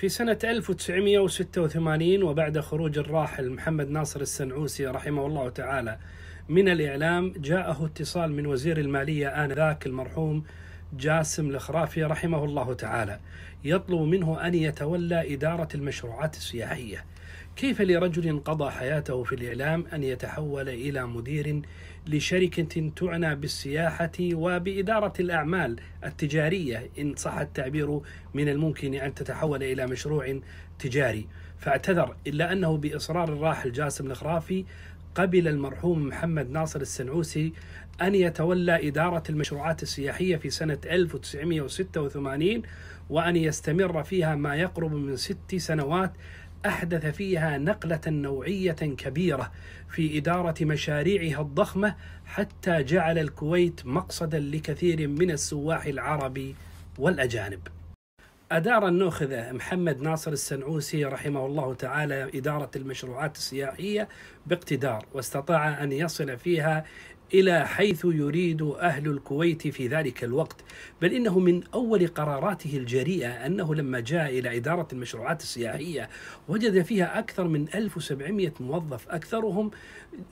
في سنة 1986 وبعد خروج الراحل محمد ناصر السنعوسي رحمه الله تعالى من الإعلام جاءه اتصال من وزير المالية آنذاك المرحوم جاسم الخرافي رحمه الله تعالى يطلب منه أن يتولى إدارة المشروعات السياحية كيف لرجل قضى حياته في الإعلام أن يتحول إلى مدير لشركة تعنى بالسياحة وبإدارة الأعمال التجارية إن صح التعبير من الممكن أن تتحول إلى مشروع تجاري فاعتذر إلا أنه بإصرار الراحل جاسم الخرافي قبل المرحوم محمد ناصر السنعوسي أن يتولى إدارة المشروعات السياحية في سنة 1986 وأن يستمر فيها ما يقرب من ست سنوات احدث فيها نقله نوعيه كبيره في اداره مشاريعها الضخمه حتى جعل الكويت مقصدا لكثير من السواح العرب والاجانب. أدار النوخذة محمد ناصر السنعوسي رحمه الله تعالى إدارة المشروعات السياحية باقتدار واستطاع أن يصل فيها إلى حيث يريد أهل الكويت في ذلك الوقت بل إنه من أول قراراته الجريئة أنه لما جاء إلى إدارة المشروعات السياحية وجد فيها أكثر من 1700 موظف أكثرهم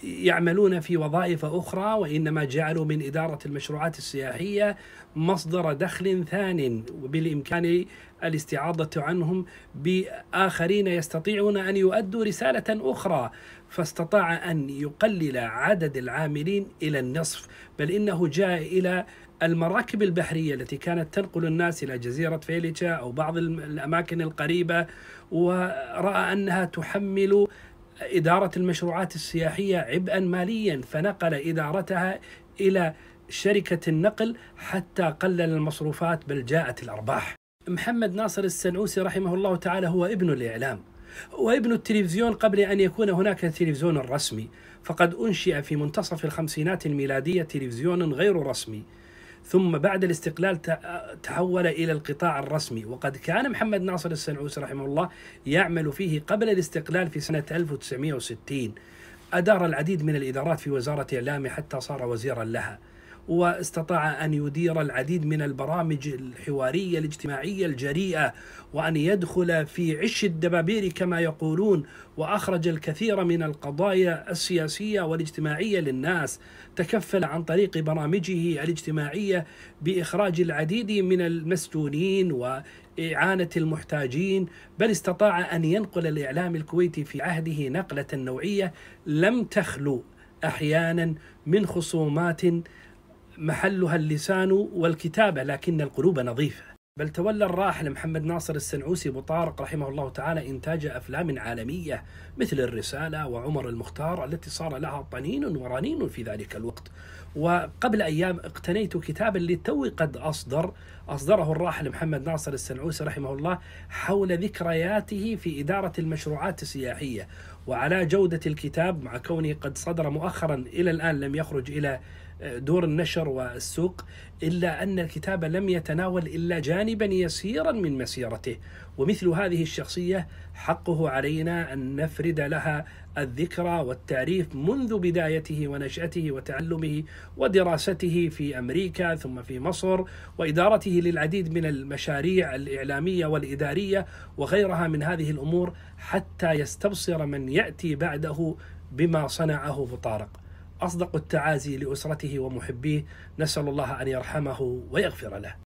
يعملون في وظائف أخرى وإنما جعلوا من إدارة المشروعات السياحية مصدر دخل ثان وبالإمكان الاستعاضة عنهم بآخرين يستطيعون أن يؤدوا رسالة أخرى فاستطاع أن يقلل عدد العاملين إلى النصف بل إنه جاء إلى المراكب البحرية التي كانت تنقل الناس إلى جزيرة فيليتشا أو بعض الأماكن القريبة ورأى أنها تحمل إدارة المشروعات السياحية عبئا ماليا فنقل إدارتها إلى شركة النقل حتى قلل المصروفات بل جاءت الأرباح محمد ناصر السنوسي رحمه الله تعالى هو ابن الإعلام وابن التلفزيون قبل أن يكون هناك تلفزيون رسمي فقد أنشئ في منتصف الخمسينات الميلادية تلفزيون غير رسمي ثم بعد الاستقلال تحول إلى القطاع الرسمي وقد كان محمد ناصر السنعوس رحمه الله يعمل فيه قبل الاستقلال في سنة 1960 أدار العديد من الإدارات في وزارة إعلامه حتى صار وزيرا لها واستطاع ان يدير العديد من البرامج الحواريه الاجتماعيه الجريئه وان يدخل في عش الدبابير كما يقولون واخرج الكثير من القضايا السياسيه والاجتماعيه للناس تكفل عن طريق برامجه الاجتماعيه باخراج العديد من المسجونين و إعانة المحتاجين بل استطاع أن ينقل الإعلام الكويتي في عهده نقلة نوعية لم تخلو أحيانا من خصومات محلها اللسان والكتابة لكن القلوب نظيفة بل تولى الراحل محمد ناصر السنعوسي أبو طارق رحمه الله تعالى إنتاج أفلام عالمية مثل الرسالة وعمر المختار التي صار لها طنين ورنين في ذلك الوقت وقبل أيام اقتنيت كتابا للتو قد أصدر أصدره الراحل محمد ناصر السنعوسي رحمه الله حول ذكرياته في إدارة المشروعات السياحية وعلى جودة الكتاب مع كونه قد صدر مؤخرا إلى الآن لم يخرج إلى دور النشر والسوق إلا أن الكتاب لم يتناول إلا جانبا يسيرا من مسيرته ومثل هذه الشخصية حقه علينا أن نفرد لها الذكرى والتعريف منذ بدايته ونشأته وتعلمه ودراسته في أمريكا ثم في مصر وإدارته للعديد من المشاريع الإعلامية والإدارية وغيرها من هذه الأمور حتى يستبصر من يأتي بعده بما صنعه فطارق أصدق التعازي لأسرته ومحبيه نسأل الله أن يرحمه ويغفر له